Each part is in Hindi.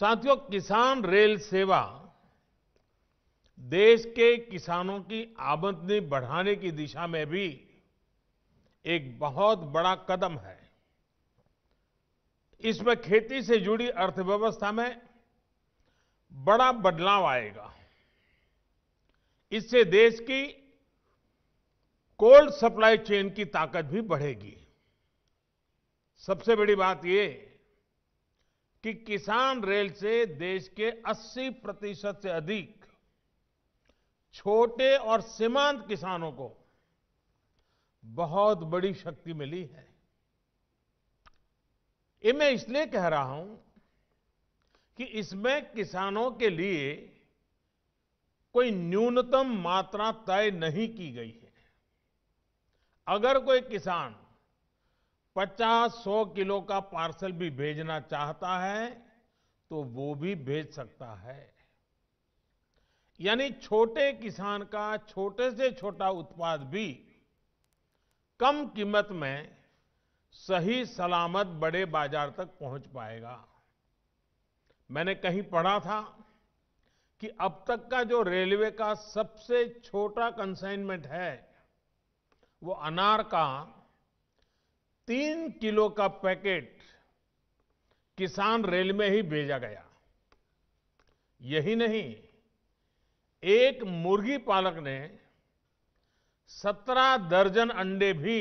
साथियों किसान रेल सेवा देश के किसानों की आमदनी बढ़ाने की दिशा में भी एक बहुत बड़ा कदम है इसमें खेती से जुड़ी अर्थव्यवस्था में बड़ा बदलाव आएगा इससे देश की कोल्ड सप्लाई चेन की ताकत भी बढ़ेगी सबसे बड़ी बात यह कि किसान रेल से देश के 80 प्रतिशत से अधिक छोटे और सीमांत किसानों को बहुत बड़ी शक्ति मिली है ये मैं इसलिए कह रहा हूं कि इसमें किसानों के लिए कोई न्यूनतम मात्रा तय नहीं की गई है अगर कोई किसान पचास सौ किलो का पार्सल भी भेजना चाहता है तो वो भी भेज सकता है यानी छोटे किसान का छोटे से छोटा उत्पाद भी कम कीमत में सही सलामत बड़े बाजार तक पहुंच पाएगा मैंने कहीं पढ़ा था कि अब तक का जो रेलवे का सबसे छोटा कंसाइनमेंट है वो अनार का तीन किलो का पैकेट किसान रेल में ही भेजा गया यही नहीं एक मुर्गी पालक ने सत्रह दर्जन अंडे भी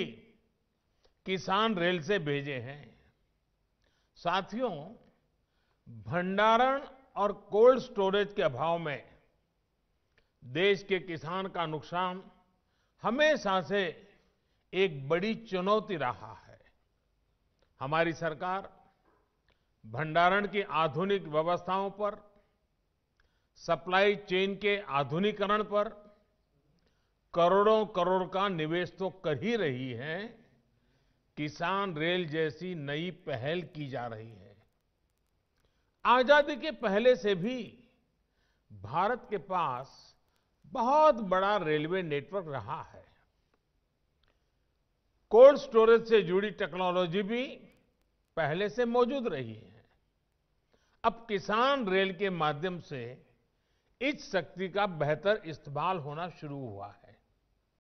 किसान रेल से भेजे हैं साथियों भंडारण और कोल्ड स्टोरेज के अभाव में देश के किसान का नुकसान हमेशा से एक बड़ी चुनौती रहा है हमारी सरकार भंडारण की आधुनिक व्यवस्थाओं पर सप्लाई चेन के आधुनिकरण पर करोड़ों करोड़ का निवेश तो कर ही रही है किसान रेल जैसी नई पहल की जा रही है आजादी के पहले से भी भारत के पास बहुत बड़ा रेलवे नेटवर्क रहा है कोल्ड स्टोरेज से जुड़ी टेक्नोलॉजी भी पहले से मौजूद रही है अब किसान रेल के माध्यम से इस शक्ति का बेहतर इस्तेमाल होना शुरू हुआ है